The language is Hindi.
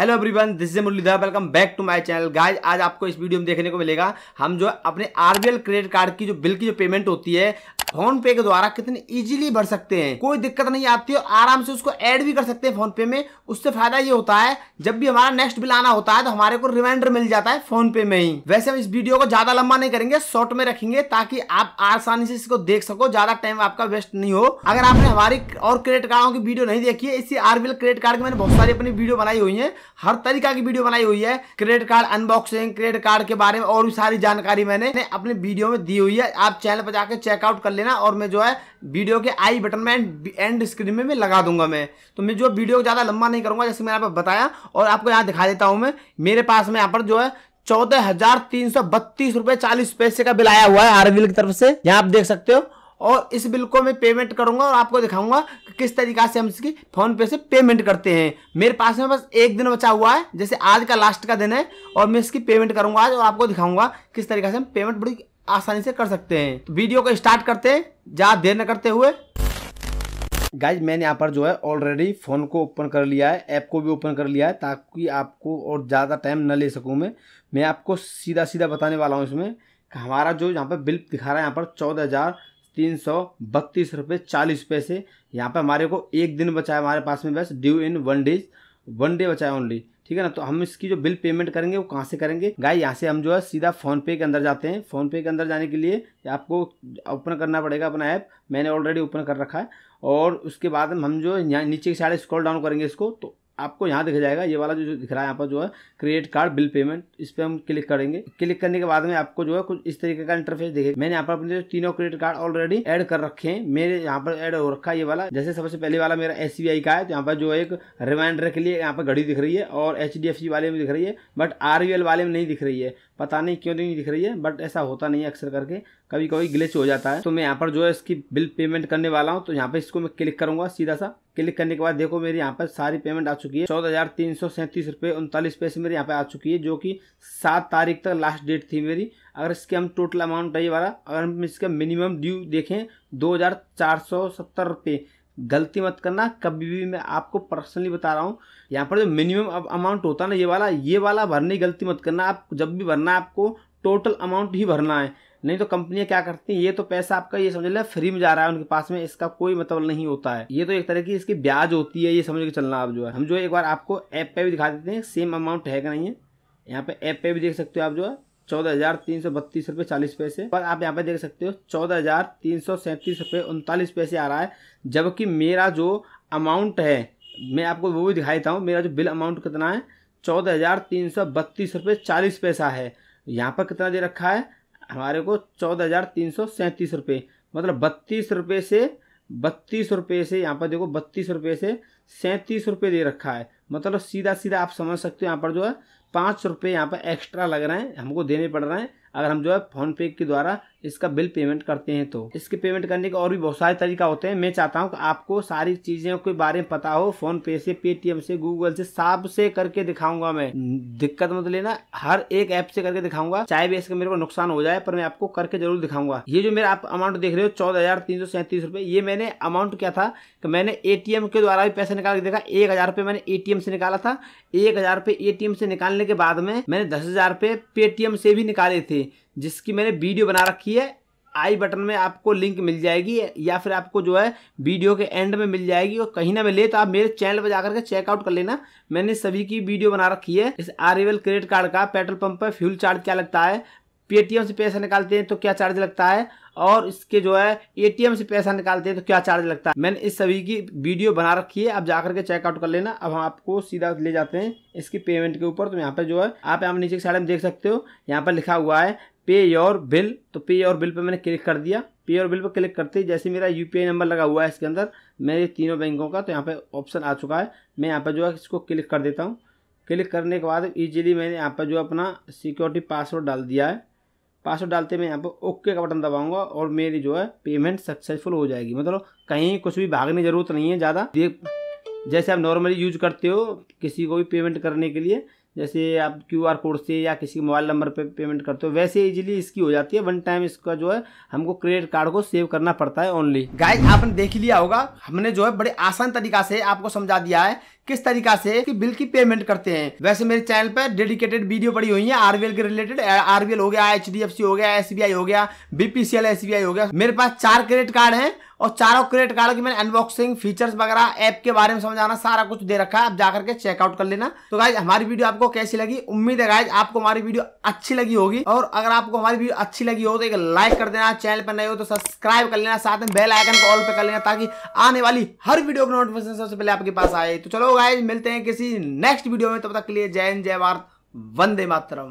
hello everyone this is Muralidhar welcome back to my channel guys आज आपको इस वीडियो में देखने को मिलेगा हम जो अपने आरबीएल क्रेडिट कार्ड की जो बिल की जो पेमेंट होती है फोन पे के द्वारा कितने इजीली भर सकते हैं कोई दिक्कत नहीं आती है आराम से उसको ऐड भी कर सकते हैं फोन पे में उससे फायदा ये होता है जब भी हमारा नेक्स्ट बिल आना होता है तो हमारे को रिमाइंडर मिल जाता है फोन पे में ही वैसे हम इस वीडियो को ज्यादा लंबा नहीं करेंगे शॉर्ट में रखेंगे ताकि आप आसानी से इसको देख सको ज्यादा टाइम आपका वेस्ट नहीं हो अगर आपने हमारी और क्रेडिट कार्डों की वीडियो नहीं देखी है इसी आरबीएल क्रेडिट कार्ड की मैंने बहुत सारी अपनी वीडियो बनाई हुई है हर तरीका की वीडियो बनाई हुई है credit card unboxing credit card के बारे में और भी सारी जानकारी मैंने अपने वीडियो में दी हुई है आप चैनल पर जाकर चेकआउट कर लेना और मैं जो है वीडियो के आई बटन में एंड स्क्रीन में मैं लगा दूंगा मैं तो मैं जो वीडियो ज़्यादा लंबा नहीं करूँगा जैसे मैंने आपको बताया और आपको यहाँ दिखा देता हूँ मैं मेरे पास में यहाँ पर जो है चौदह हजार तीन सौ बत्तीस रुपए चालीस पैसे का बिल आया हुआ है आरबीएल की तरफ से यहाँ आप देख सकते हो और इस बिल को मैं पेमेंट करूंगा और आपको दिखाऊंगा कि किस तरीका से हम इसकी फ़ोनपे से पेमेंट करते हैं मेरे पास में बस एक दिन बचा हुआ है जैसे आज का लास्ट का दिन है और मैं इसकी पेमेंट करूंगा आज और आपको दिखाऊंगा किस तरीके से हम पेमेंट बड़ी आसानी से कर सकते हैं तो वीडियो को स्टार्ट करते हैं ज़्यादा देर न करते हुए गाइज मैंने यहाँ पर जो है ऑलरेडी फ़ोन को ओपन कर लिया है ऐप को भी ओपन कर लिया है ताकि आपको और ज़्यादा टाइम न ले सकूँ मैं मैं आपको सीधा सीधा बताने वाला हूँ इसमें हमारा जो यहाँ पर बिल दिखा रहा है यहाँ पर चौदह हज़ार तीन सौ बत्तीस रुपये चालीस पैसे यहाँ पर हमारे को एक दिन बचा है हमारे पास में बस due in one days one day बचा है ओनली ठीक है ना तो हम इसकी जो बिल पेमेंट करेंगे वो कहाँ से करेंगे गाय यहाँ से हम जो है सीधा फोन पे के अंदर जाते हैं फोन पे के अंदर जाने के लिए आपको ओपन करना पड़ेगा अपना ऐप मैंने ऑलरेडी ओपन कर रखा है और उसके बाद हम जो यहाँ नीचे की साइड स्क्रॉल डाउन करेंगे इसको तो आपको यहाँ दिख जाएगा ये वाला जो दिख रहा है यहाँ पर जो है क्रेडिट कार्ड बिल पेमेंट इस पर हम क्लिक करेंगे क्लिक करने के बाद में आपको जो है कुछ इस तरीके का इंटरफेस दिखे मैंने यहाँ पर अपने तीनों क्रेडिट कार्ड ऑलरेडी एड कर रखे हैं मेरे यहाँ पर एड हो रखा है ये वाला जैसे सबसे पहले वाला मेरा एस का है तो यहाँ पर जो एक रिमाइंडर के लिए यहाँ पर घड़ी दिख रही है और एच वाले में दिख रही है बट आर वाले में नहीं दिख रही है पता नहीं क्यों नहीं दिख रही है बट ऐसा होता नहीं है अक्सर करके कभी कभी ग्लिच हो जाता है तो मैं यहाँ पर जो है इसकी बिल पेमेंट करने वाला हूँ तो यहाँ पे इसको मैं क्लिक करूँगा सीधा सा क्लिक करने के बाद देखो मेरी यहाँ पर सारी पेमेंट आ चुकी है चौदह हज़ार तीन सौ सैंतीस रुपये उनतालीस पैसे मेरे यहाँ पे आ चुकी है जो कि सात तारीख तक लास्ट डेट थी मेरी अगर इसके हम टोटल अमाउंट है वाला अगर हम इसका मिनिमम ड्यू देखें दो हज़ार चार सौ सत्तर रुपये गलती मत करना कभी भी मैं आपको पर्सनली बता रहा हूँ यहाँ पर जो मिनिमम अमाउंट होता है ना ये वाला ये वाला भरने की गलती मत करना आप जब भी भरना आपको टोटल अमाउंट ही भरना है नहीं तो कंपनियां क्या करती हैं ये तो पैसा आपका ये समझ लिया फ्री में जा रहा है उनके पास में इसका कोई मतलब नहीं होता है ये तो एक तरह की इसकी ब्याज होती है ये समझ के चलना आप जो है हम जो एक बार आपको ऐप पर भी दिखा देते हैं सेम अमाउंट है कि नहीं है यहाँ पर ऐप पर भी देख सकते हो आप जो है चौदह हजार तीन सौ बत्तीस रुपये चालीस पैसे पर आप यहाँ पे देख सकते हो चौदह हजार तीन सौ सैंतीस रुपये उनतालीस पैसे आ रहा है जबकि मेरा जो अमाउंट है मैं आपको वो भी दिखाईता देता हूँ मेरा जो बिल अमाउंट कितना है चौदह हजार तीन सौ बत्तीस रुपये चालीस पैसा है यहाँ पर कितना दे रखा है हमारे को चौदह हजार तीन सौ सैंतीस रुपये मतलब बत्तीस रुपये से बत्तीस रुपये से यहाँ पर देखो बत्तीस रुपये से सैंतीस रुपये दे रखा है मतलब सीधा सीधा आप समझ सकते हो यहाँ पर जो है पाँच रुपये यहाँ पर एक्स्ट्रा लग रहे हैं हमको देने पड़ रहे हैं अगर हम जो है फोन पे के द्वारा इसका बिल पेमेंट करते हैं तो इसके पेमेंट करने के और भी बहुत सारे तरीका होते हैं मैं चाहता हूँ कि आपको सारी चीज़ों के बारे में पता हो फोन पे से पेटीएम से गूगल से साफ से करके दिखाऊंगा मैं दिक्कत मत लेना हर एक ऐप से करके दिखाऊंगा चाहे भी इसका मेरे को नुकसान हो जाए पर मैं आपको करके जरूर दिखाऊंगा ये जो मेरा आप अमाउंट देख रहे हो चौदह हजार तीन सौ सैंतीस ये मैंने अमाउंट क्या था कि मैंने एटीएम के द्वारा भी पैसे निकाल के देखा एक हजार रुपये मैंने एटीएम से निकाला था एक हजार रुपये एटीएम से निकालने के बाद में मैंने दस हजार पेटीएम से भी निकाले थे लिए जिसकी मैंने वीडियो बना रखी है आई बटन में आपको लिंक मिल जाएगी या फिर आपको जो है वीडियो के एंड में मिल जाएगी और कहीं ना मिले तो आप मेरे चैनल पर जाकर के चेकआउट कर लेना मैंने सभी की वीडियो बना रखी है इस आर क्रेडिट कार्ड का पेट्रोल पंप पर फ्यूल चार्ज क्या लगता है पेटीएम से पैसा निकालते हैं तो क्या चार्ज लगता है और इसके जो है एटीएम से पैसा निकालते हैं तो क्या चार्ज लगता है मैंने इस सभी की वीडियो बना रखी है आप जाकर के चेकआउट कर लेना अब हम आपको सीधा ले जाते हैं इसकी पेमेंट के ऊपर तो यहाँ पर जो है आप यहाँ नीचे की साइड में देख सकते हो यहाँ पर लिखा हुआ है तो पे योर बिल तो पे योर बिल पर मैंने क्लिक कर दिया पे योर बिल पर क्लिक करते ही जैसे मेरा यू नंबर लगा हुआ है इसके अंदर मेरे तीनों बैंकों का तो यहाँ पर ऑप्शन आ चुका है मैं यहाँ पर जो है इसको क्लिक कर देता हूँ क्लिक करने के बाद ईजिली मैंने यहाँ पर जो अपना सिक्योरिटी पासवर्ड डाल दिया है पासवर्ड डालते मैं यहाँ पर ओके का बटन दबाऊंगा और मेरी जो है पेमेंट सक्सेसफुल हो जाएगी मतलब कहीं कुछ भी भागने ज़रूरत नहीं है ज़्यादा जैसे आप नॉर्मली यूज करते हो किसी को भी पेमेंट करने के लिए जैसे आप क्यू आर कोड से या किसी मोबाइल नंबर पे पेमेंट करते हो वैसे इजीली इसकी हो जाती है वन टाइम इसका जो है हमको क्रेडिट कार्ड को सेव करना पड़ता है ओनली गाइस आपने देख लिया होगा हमने जो है बड़े आसान तरीका से आपको समझा दिया है किस तरीका से कि बिल की पेमेंट करते हैं वैसे मेरे चैनल पर डेडिकेटेड वीडियो पड़ी हुई है आरबीएल के रिलेटेड आरबीएल हो गया एच हो गया एस हो गया बीपीसीएल एस हो गया मेरे पास चार क्रेडिट कार्ड है और चारों क्रेडिट कार्ड की मैंने अनबॉक्सिंग फीचर्स वगैरह ऐप के बारे में समझाना सारा कुछ दे रखा है आप जाकर के चेकआउट कर लेना तो गाइज हमारी वीडियो आपको कैसी लगी उम्मीद है गाइज आपको हमारी वीडियो अच्छी लगी होगी और अगर आपको हमारी वीडियो अच्छी लगी हो तो एक लाइक कर देना चैनल पर नए हो तो सब्सक्राइब कर लेना साथ में बेल आइकन को ऑल पे कर लेना ताकि आने वाली हर वीडियो का नोटिफिकेशन सबसे पहले आपके पास आए तो चलो गाइज मिलते हैं किसी नेक्स्ट वीडियो में तब तक के लिए जय हिंद जय भारत वंदे मातरम